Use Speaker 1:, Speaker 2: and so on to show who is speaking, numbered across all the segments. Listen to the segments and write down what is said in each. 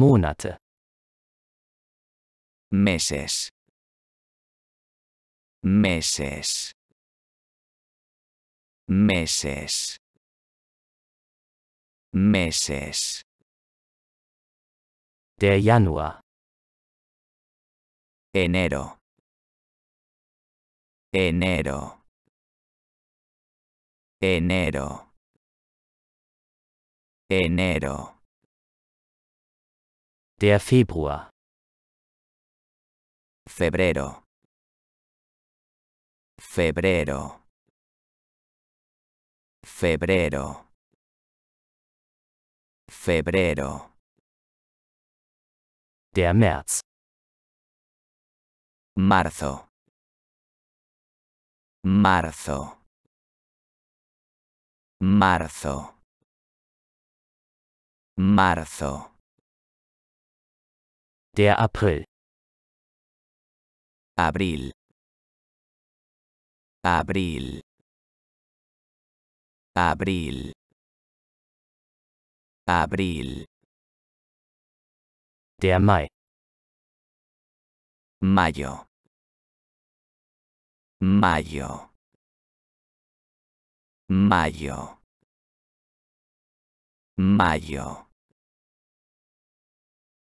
Speaker 1: Monate.
Speaker 2: Meses. Meses. Meses. Meses. De Januar. Enero. Enero. Enero. Enero. Der Februar. Febrero. Febrero. Febrero. Febrero. Der März. Marzo. Marzo. Marzo. Marzo. Der April. Abril. Abril. Abril. Abril. Der Mai. Mayo. Mayo. Mayo. Mayo.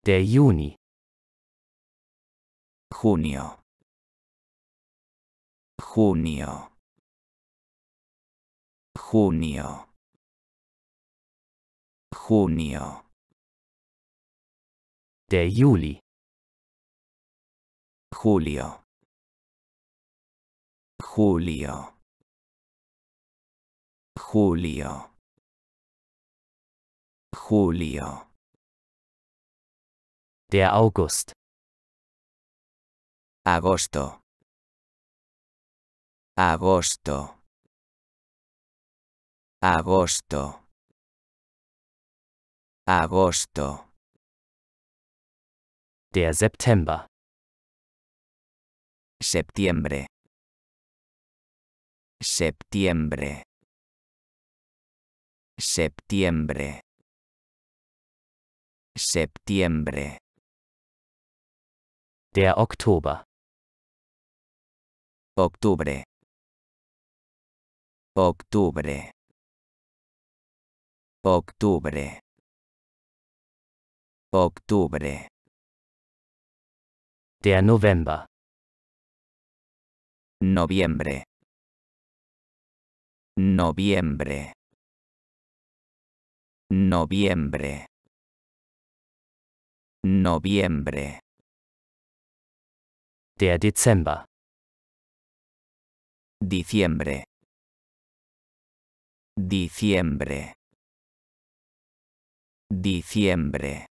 Speaker 2: Der Juni junio, junio, junio, junio. Der Juli. Julio. Julio. Julio. Julio. Der August. agosto, agosto, agosto, agosto. Der September. Septiembre. Septiembre. Septiembre. Septiembre. de octubre. Octubre. Octubre. Octubre. Octubre. Der November. Noviembre. Noviembre. Noviembre. Noviembre. De diciembre. Diciembre. Diciembre. Diciembre.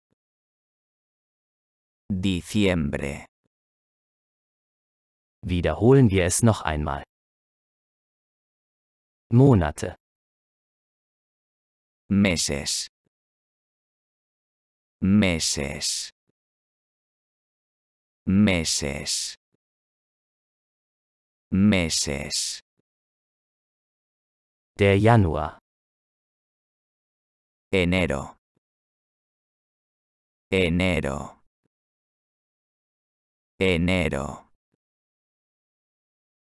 Speaker 2: Diciembre. Wiederholen wir es noch einmal. Monate. Meses. Meses. Meses. meses. De Januar. Enero. Enero. Enero.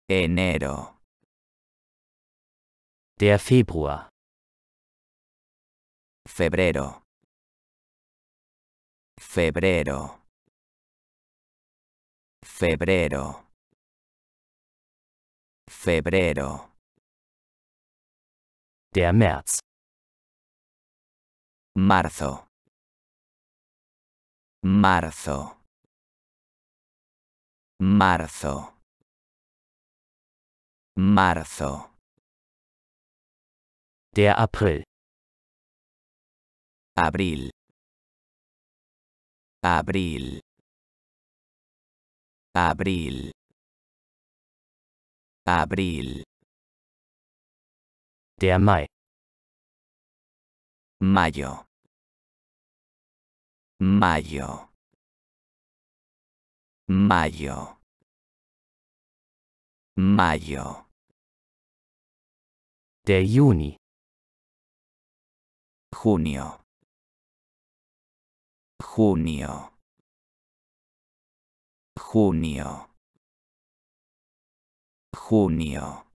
Speaker 2: Enero. De Februar. Febrero. Febrero. Febrero. Febrero. Der März. Marzo. Marzo. Marzo. Marzo. Der April. Abril. Abril. Abril. Abril. Der Mayo. Mayo. Mayo. Mayo. de Juni. Junio. Junio. Junio. junio.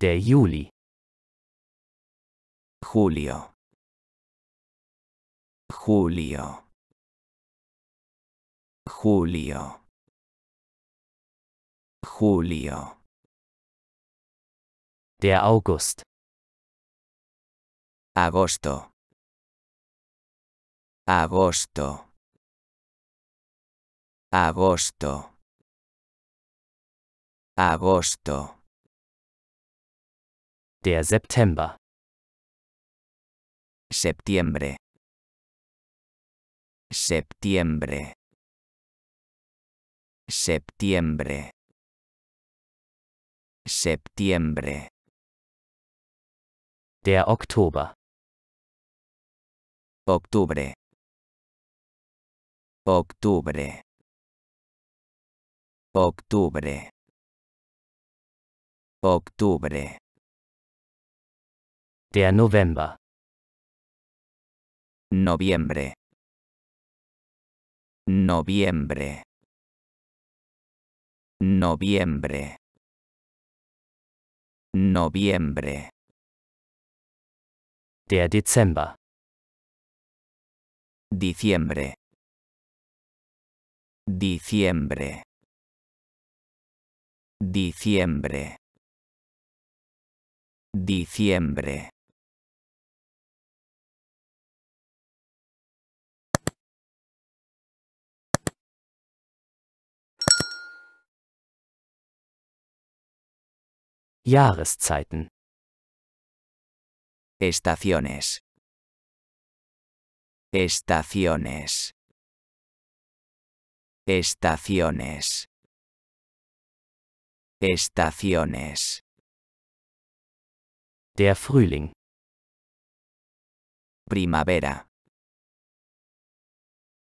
Speaker 2: Der Juli. Julio. Julio. Julio. Julio. Der August. Agosto. Agosto. Agosto. Agosto. de septiembre Septiembre. Septiembre. Septiembre. Septiembre. de octubre, Octubre. Octubre. Octubre. Octubre. Der November. Noviembre. Noviembre. Noviembre. Noviembre. Der Dezember. Diciembre. Diciembre. Diciembre. Diciembre. Jahreszeiten. Estaciones. Estaciones. Estaciones. Estaciones. Der Frühling. Primavera.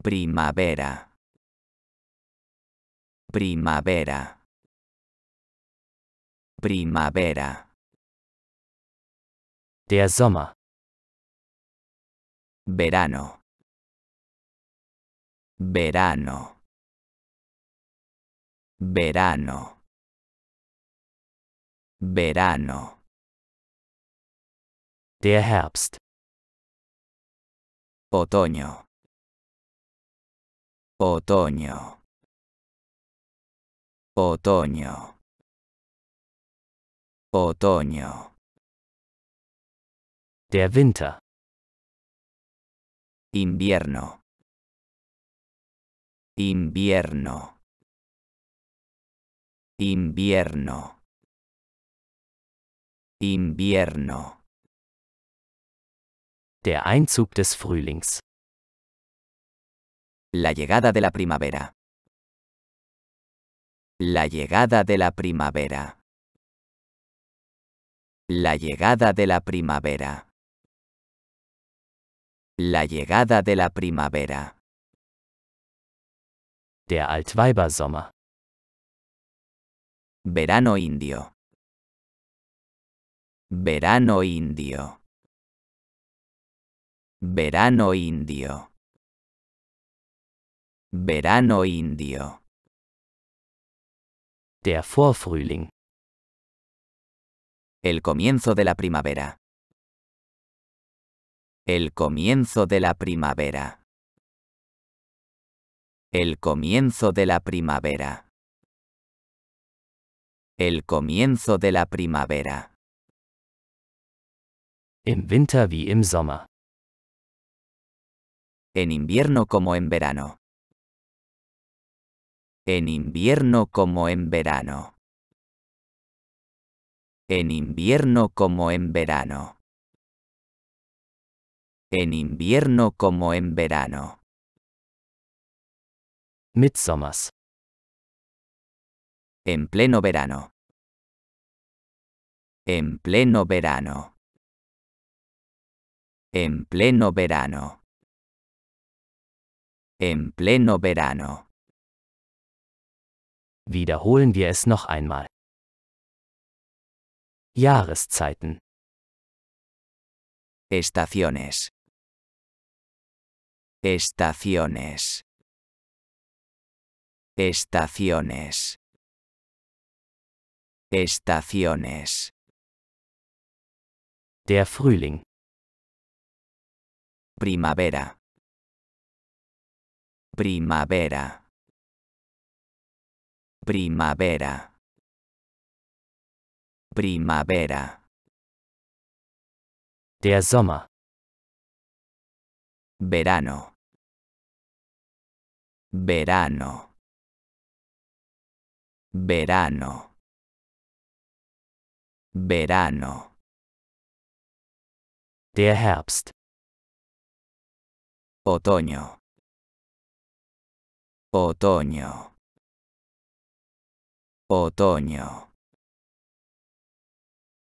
Speaker 2: Primavera. Primavera. Primavera. Der Sommer. Verano. Verano. Verano. Verano. Der Herbst. Otoño. Otoño. Otoño. Otoño. Der Winter. Invierno. Invierno. Invierno. Invierno. Der Einzug des Frühlings. La
Speaker 1: llegada de la primavera. La llegada de la primavera. La llegada de la primavera. La llegada de la primavera.
Speaker 2: Der Altweibersommer. Verano indio. Verano indio. Verano indio. Verano indio. Der Vorfrühling. El comienzo de la primavera. El comienzo de la primavera.
Speaker 1: El comienzo de la primavera. El comienzo de la primavera. Im Winter wie im Sommer en invierno como en verano. En invierno como en verano. En invierno como en verano. En invierno como en verano.
Speaker 2: Midsommers. En pleno verano. En pleno verano.
Speaker 1: En pleno verano. en pleno verano. Wiederholen wir es noch einmal.
Speaker 2: Jahreszeiten. Estaciones. Estaciones. Estaciones. Estaciones. Der Frühling. Primavera. Primavera. Primavera. Primavera. Der Sommer. Verano. Verano. Verano. Verano. Der Herbst. Otoño. Otoño. Otoño.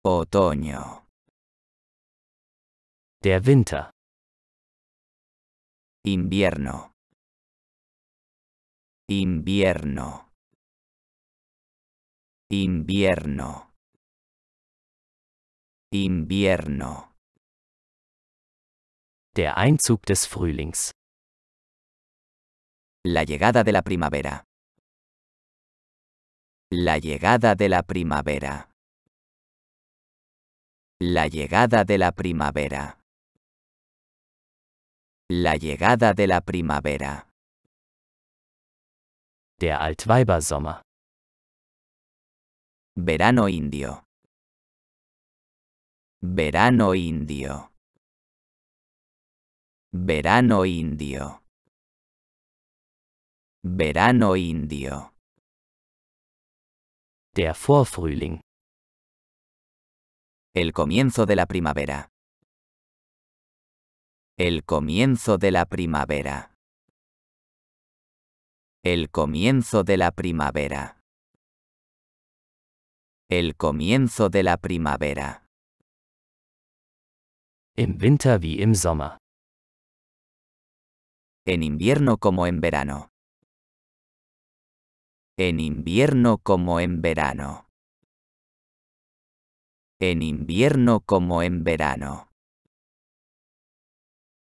Speaker 2: Otoño. Der Winter. Invierno. Invierno. Invierno. Invierno. Der Einzug des Frühlings.
Speaker 1: La llegada de la primavera. La llegada de la primavera. La llegada de la primavera. La llegada de la primavera.
Speaker 2: Der Altweibersommer. Verano indio. Verano indio. Verano indio. Verano indio. Der Vorfrühling. El comienzo de la primavera.
Speaker 1: El comienzo de la primavera. El comienzo de la primavera. El comienzo de la primavera. Im Winter wie im Sommer. En invierno como en verano en invierno como en verano. En invierno como en verano.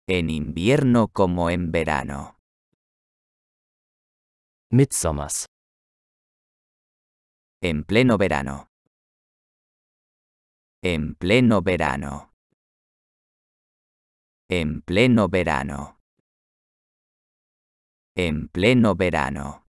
Speaker 1: En invierno como en verano.
Speaker 2: Midsommers. En pleno verano. En pleno verano. En pleno verano. En pleno verano.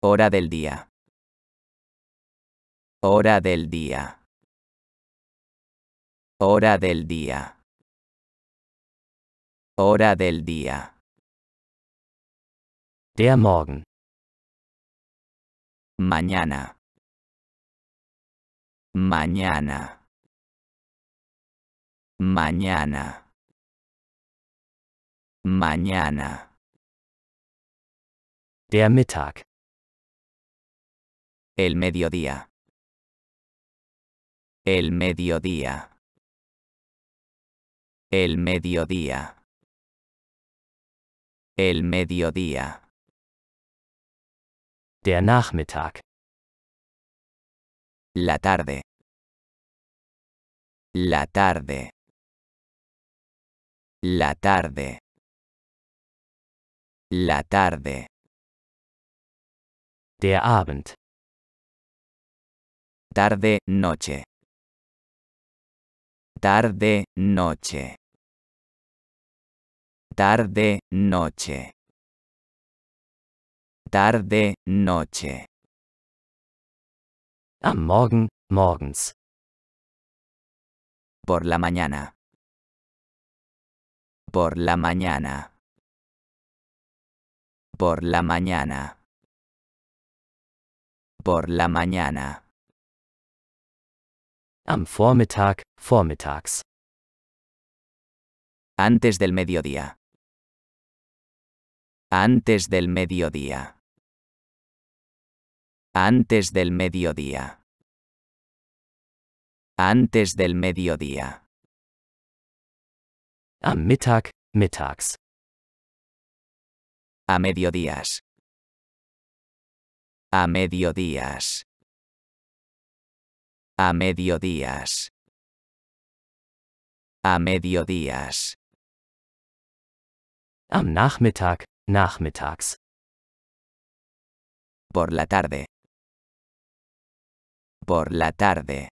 Speaker 2: Hora del día. Hora del día. Hora del día. Hora del día. Der Morgen. Mañana. Mañana. Mañana. Mañana. Der Mittag. El mediodía. El mediodía. El mediodía. El mediodía. Der Nachmittag. La tarde. La tarde. La tarde. La tarde. Der Abend. Tarde, noche. Tarde, noche. Tarde, noche. Tarde, noche. Am Morgen, morgens. Por la mañana. Por la mañana. Por la mañana por la mañana.
Speaker 1: Am Vormittag, vormittags. Antes del mediodía. Antes del mediodía. Antes del mediodía.
Speaker 2: Antes del mediodía. Am Mittag, mittags. A mediodías. A mediodías. A mediodías. A mediodías. Am Nachmittag, nachmittags. Por la tarde. Por la tarde.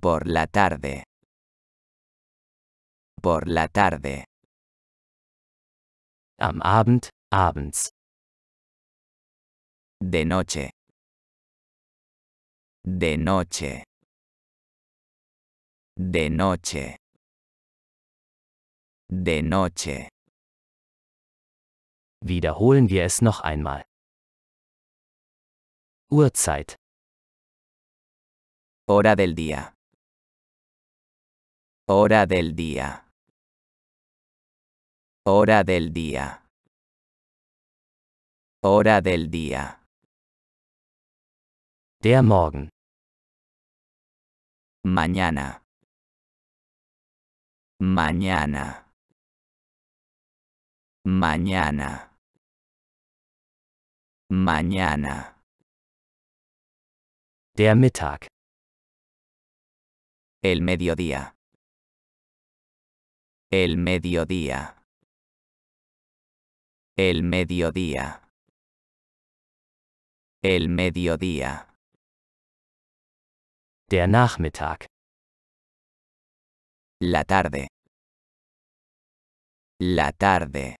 Speaker 2: Por la tarde. Por la tarde. Am Abend, abends. De noche. De noche. De noche. De noche. Wiederholen wir es noch einmal. Uhrzeit. Hora del día. Hora del día. Hora del día. Hora del día. Der Morgen. Mañana. Mañana. Mañana. Mañana. Der Mittag. El mediodía. El mediodía. El mediodía. El mediodía. Der Nachmittag. La tarde. La tarde.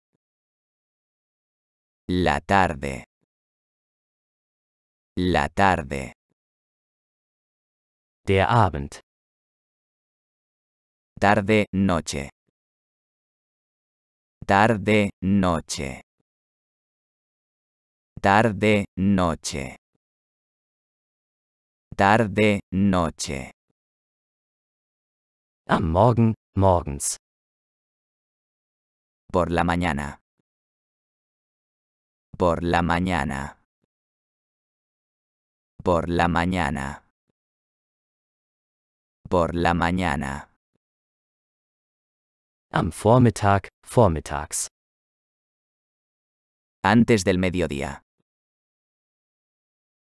Speaker 2: La tarde. La tarde. Der Abend. Tarde, noche. Tarde, noche. Tarde, noche. tarde, noche. Am Morgen, morgens. Por la mañana. Por la mañana. Por la mañana. Por la mañana.
Speaker 1: Am Vormittag, vormittags. Antes del mediodía.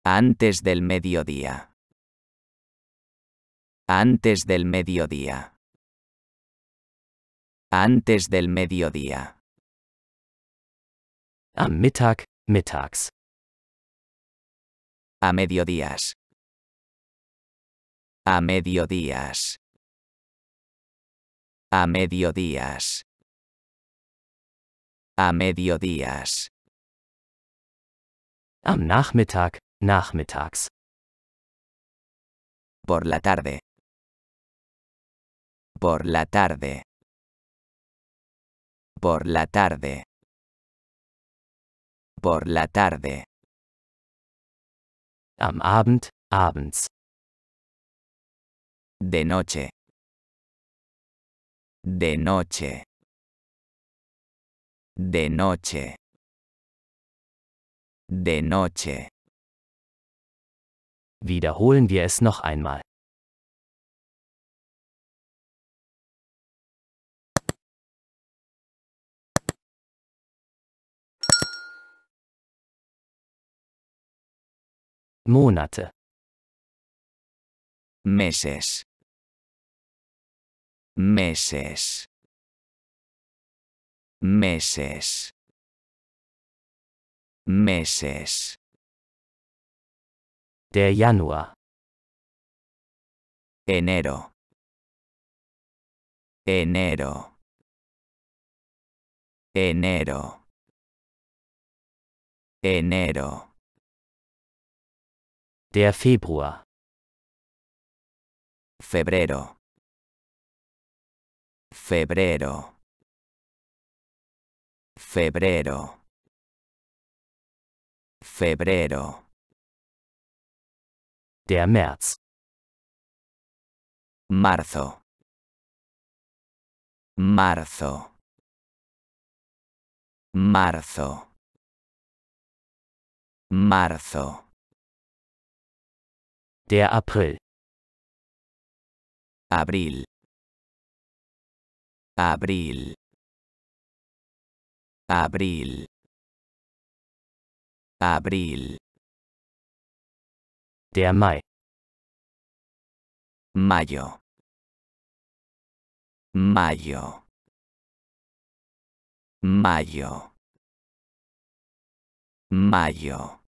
Speaker 1: Antes del mediodía. Antes del mediodía.
Speaker 2: Antes del mediodía. A Mittag, A mediodías. A mediodías. A mediodías. A mediodías. Am Nachmittag, nachmittags. Por la tarde. Por la tarde. Por la tarde. Por la tarde. Am Abend, abends. De noche. De noche. De noche. De noche. Wiederholen wir es noch einmal. Monate. Meses. Meses. Meses. Meses. De er Januar. Enero. Enero. Enero. Enero. Der Februar. Febrero. Febrero. Febrero. Febrero. Der März. Marzo. Marzo. Marzo. Marzo. Der April. Abril. Abril. Abril. Abril. Der Mai. Mayo. Mayo. Mayo. Mayo.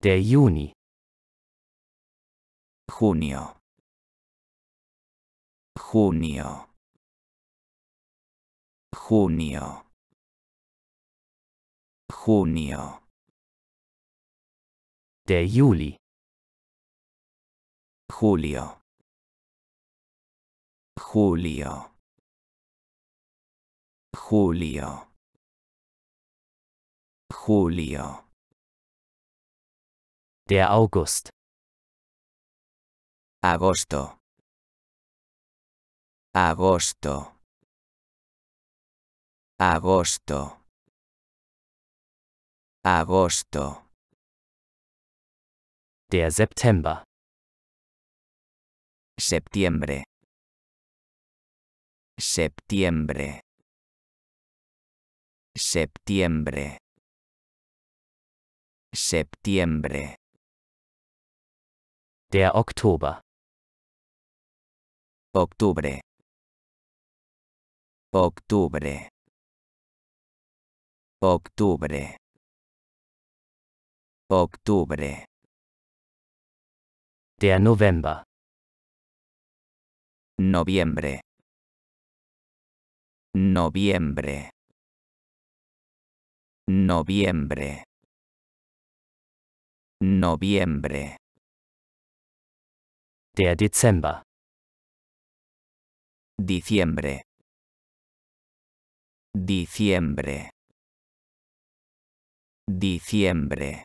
Speaker 2: Der Juni junio junio junio junio der Juli julio julio julio julio der August agosto agosto agosto agosto der September septiembre septiembre septiembre septiembre de octubre. Octubre. Octubre. Octubre. Octubre. De noviembre, Noviembre. Noviembre. Noviembre. Noviembre. De diciembre. Diciembre. Diciembre. Diciembre.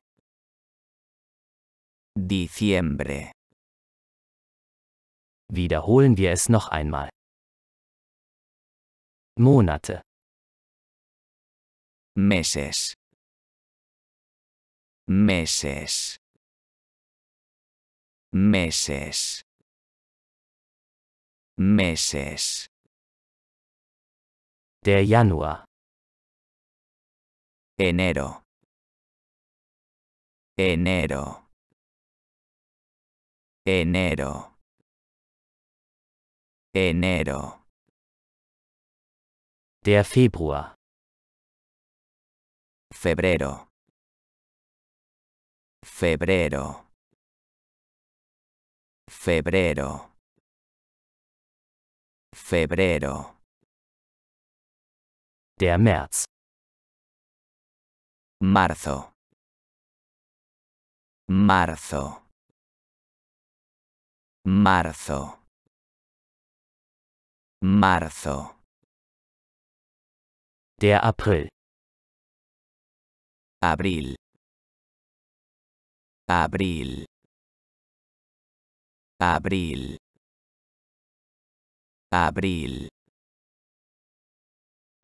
Speaker 2: Diciembre. Wiederholen wir es noch einmal. Monate. Meses. Meses. Meses. meses. De Januar. Enero. Enero. Enero. Enero. De Februar. Febrero. Febrero. Febrero. febrero. Der März. Marzo. Marzo. Marzo. Marzo. Der April. Abril. Abril. Abril. Abril.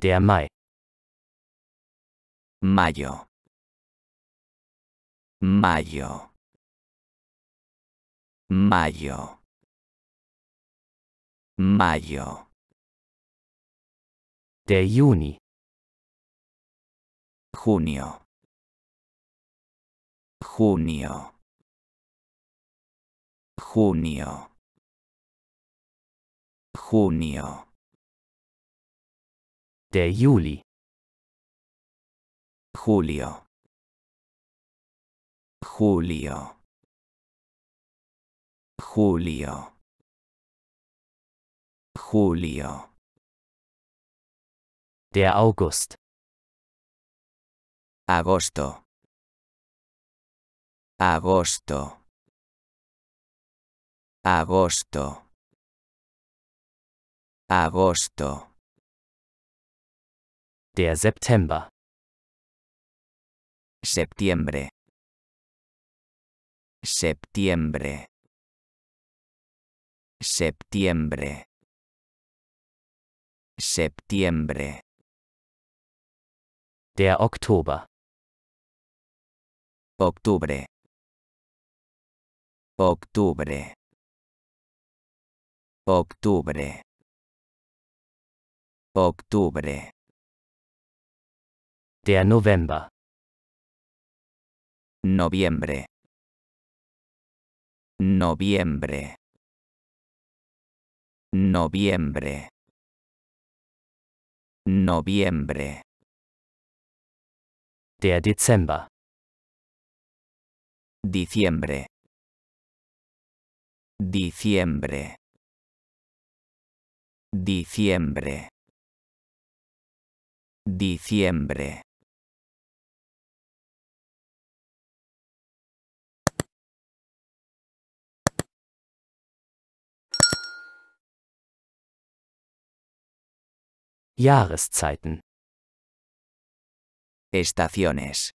Speaker 2: Der Mai. Mayo. Mayo. Mayo. Mayo. De er Juni. Junio. Junio. Junio. junio. Der Juli. Julio. Julio. Julio. Julio. Der August. Agosto. Agosto. Agosto. Agosto. de er septiembre Septiembre. Septiembre. Septiembre. Septiembre. de er octubre, Octubre. Octubre. Octubre. Octubre. Der November. Noviembre. Noviembre. Noviembre. Noviembre. Der Dezember. Diciembre. Diciembre. Diciembre. Diciembre. Jahreszeiten. Estaciones.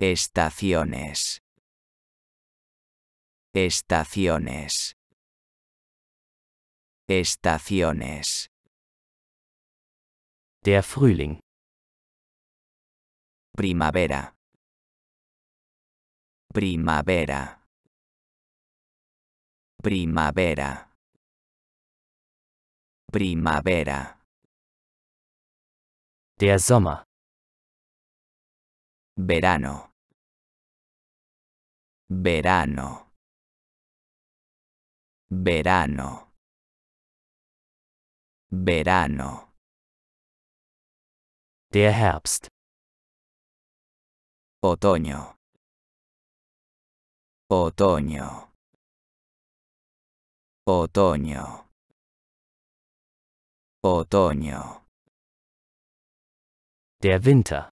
Speaker 2: Estaciones. Estaciones. Estaciones. Der Frühling. Primavera. Primavera. Primavera. Primavera. Der Sommer. Verano. Verano. Verano. Verano. Der Herbst. Otoño. Otoño. Otoño. Otoño. Der Winter.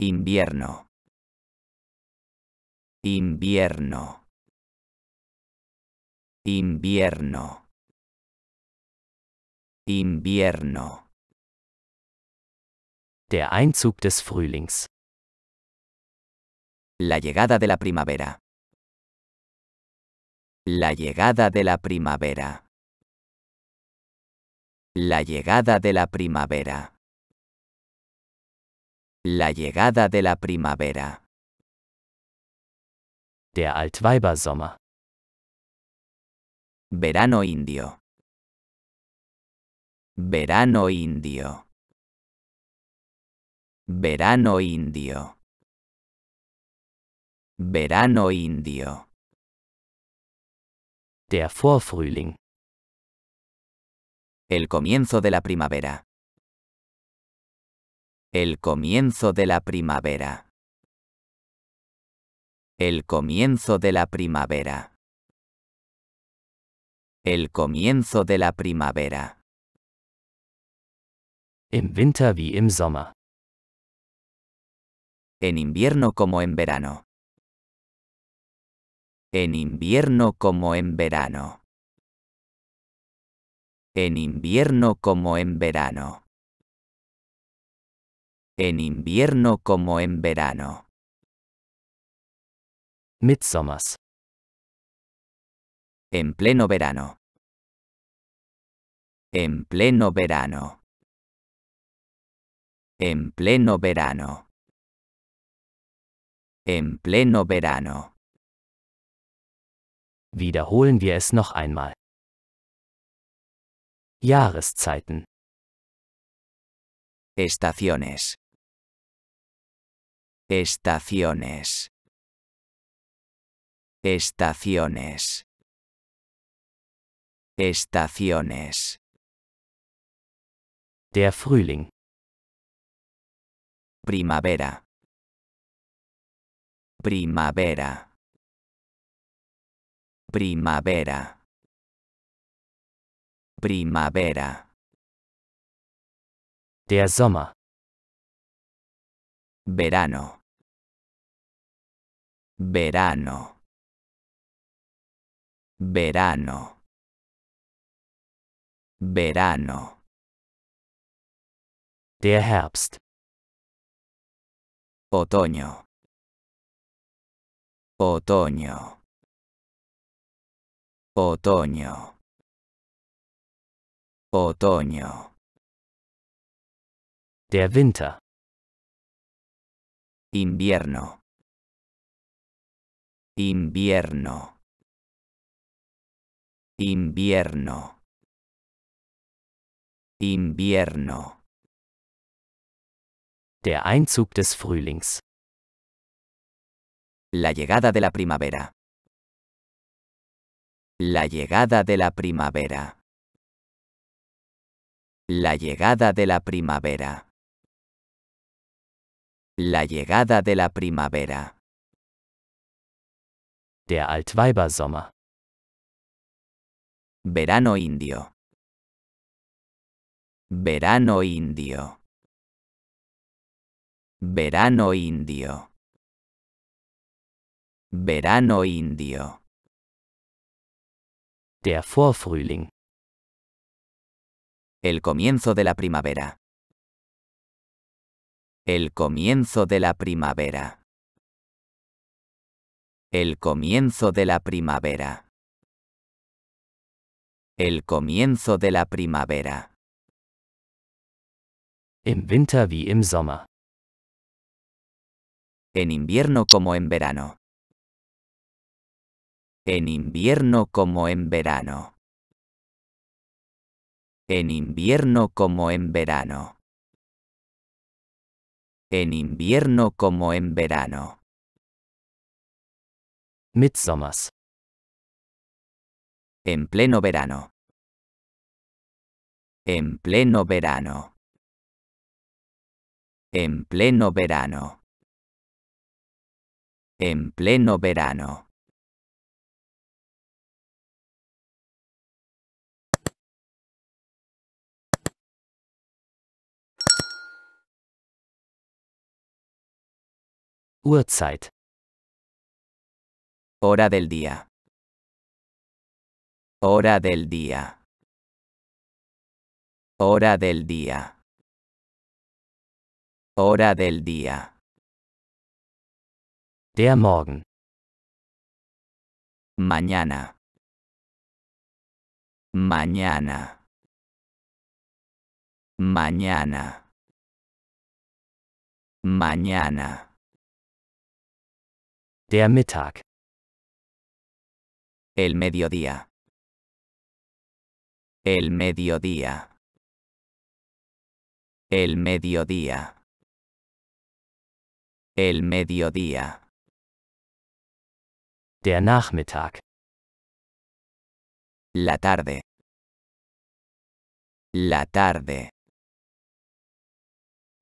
Speaker 2: Invierno. Invierno. Invierno. Invierno. Der Einzug des Frühlings.
Speaker 1: La llegada de la primavera. La llegada de la primavera. La llegada de la primavera. La llegada de la primavera.
Speaker 2: Der Altweibersommer. Verano indio. Verano indio. Verano indio. Verano indio. Der
Speaker 1: Vorfrühling. El comienzo de la primavera. El comienzo de la primavera. El comienzo de la primavera. El comienzo de la primavera. Im Winter wie im Sommer en invierno como en verano. En invierno como en verano. En invierno como en verano. En invierno como en verano.
Speaker 2: Midsommers. En pleno verano. En pleno verano.
Speaker 1: En pleno verano. en pleno verano. Wiederholen wir es noch einmal.
Speaker 2: Jahreszeiten. Estaciones. Estaciones. Estaciones. Estaciones. Der Frühling. Primavera. Primavera. Primavera. Primavera. Der Sommer. Verano. Verano. Verano. Verano. Der Herbst. Otoño. Otoño. Otoño. Otoño. Der Winter. Invierno. Invierno. Invierno. Invierno. Der Einzug des Frühlings.
Speaker 1: La llegada de la primavera. La llegada de la primavera. La llegada de la primavera. La llegada de la primavera.
Speaker 2: Der Altweibersommer. Verano indio. Verano indio. Verano indio. Verano indio. Der
Speaker 1: Vorfrühling. El comienzo de la primavera. El comienzo de la primavera. El comienzo de la primavera. El comienzo de la primavera. Im Winter wie im Sommer. En invierno como en verano en invierno como en verano. En invierno como en verano. En invierno como en verano.
Speaker 2: Midsommers. En pleno verano. En pleno verano. En pleno verano. En pleno verano. Uhrzeit. Hora del día. Hora del día. Hora del día. Hora del día. Der Morgen. Mañana. Mañana. Mañana. Mañana. Der Mittag. El mediodía. El mediodía. El mediodía. El mediodía. Der Nachmittag. La tarde. La tarde.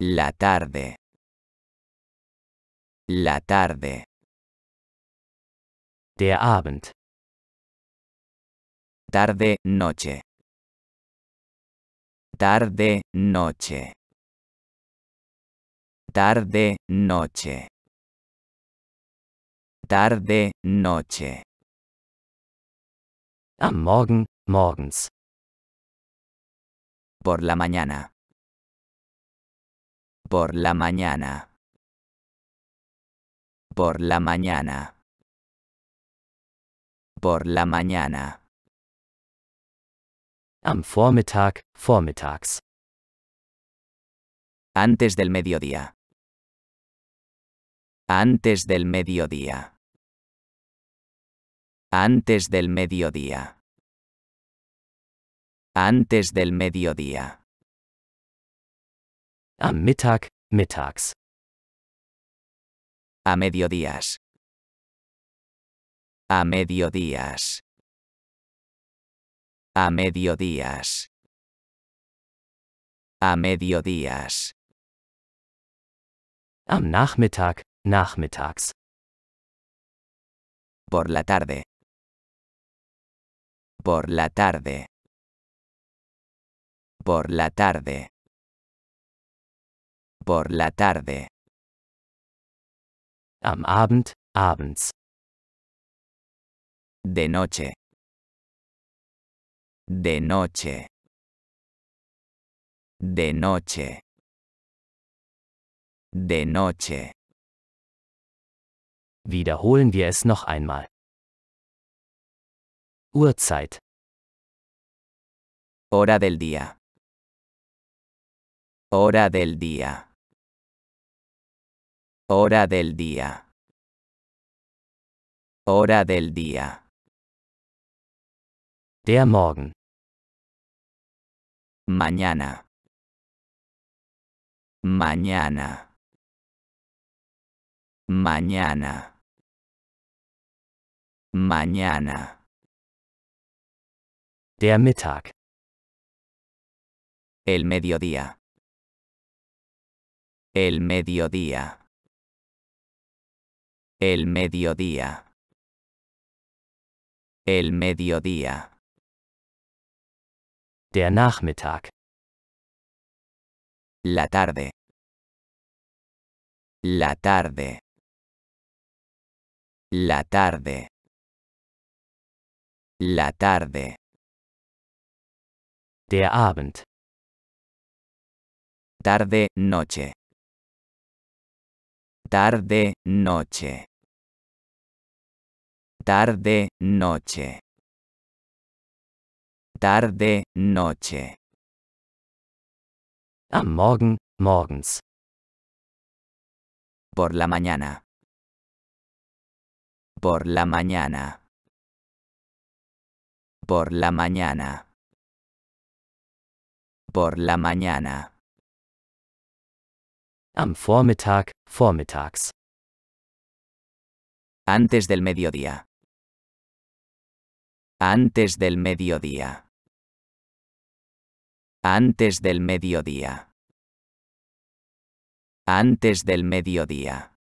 Speaker 2: La tarde. La tarde de Abend. Tarde, noche. Tarde, noche. Tarde, noche. Tarde, noche. Am Morgen, morgens. Por la mañana. Por la mañana. Por la mañana. Por la mañana. Am Vormittag, vormittags. Antes del mediodía. Antes del mediodía. Antes del mediodía. Antes del mediodía. Am Mittag, mittags. A mediodías. A mediodías. A mediodías. A mediodías. Am Nachmittag, nachmittags. Por la tarde. Por la tarde. Por la tarde. Por la tarde. Am Abend, abends. De noche. De noche. De noche. De noche. Wiederholen wir es noch einmal. Uhrzeit. Hora del día. Hora del día. Hora del día. Hora del día. Der Morgen. Mañana. Mañana. Mañana. Mañana. Der Mittag. El mediodía. El mediodía. El mediodía. El mediodía. Der Nachmittag. La tarde. La tarde. La tarde. La tarde. Der Abend. Tarde, noche. Tarde, noche. Tarde, noche tarde, noche. Am Morgen, morgens. Por la mañana. Por la mañana. Por la mañana. Por la mañana. Am Vormittag, vormittags. Antes del mediodía. Antes del mediodía. Antes del mediodía. Antes del mediodía.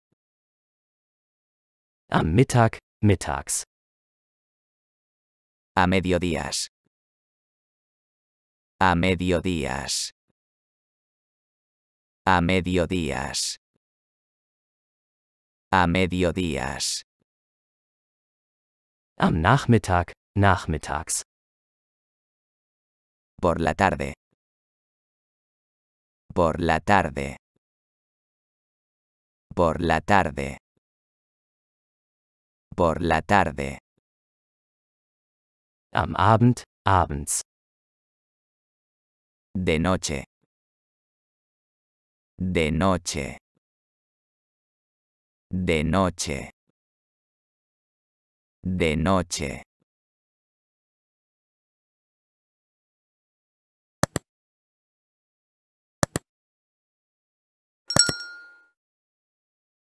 Speaker 2: a Mittag, mittags. A mediodías. A mediodías. A mediodías. A mediodías. Am Nachmittag, nachmittags. Por la tarde. Por la tarde. Por la tarde. Por la tarde. Am Abend, abends. De noche. De noche. De noche. De noche.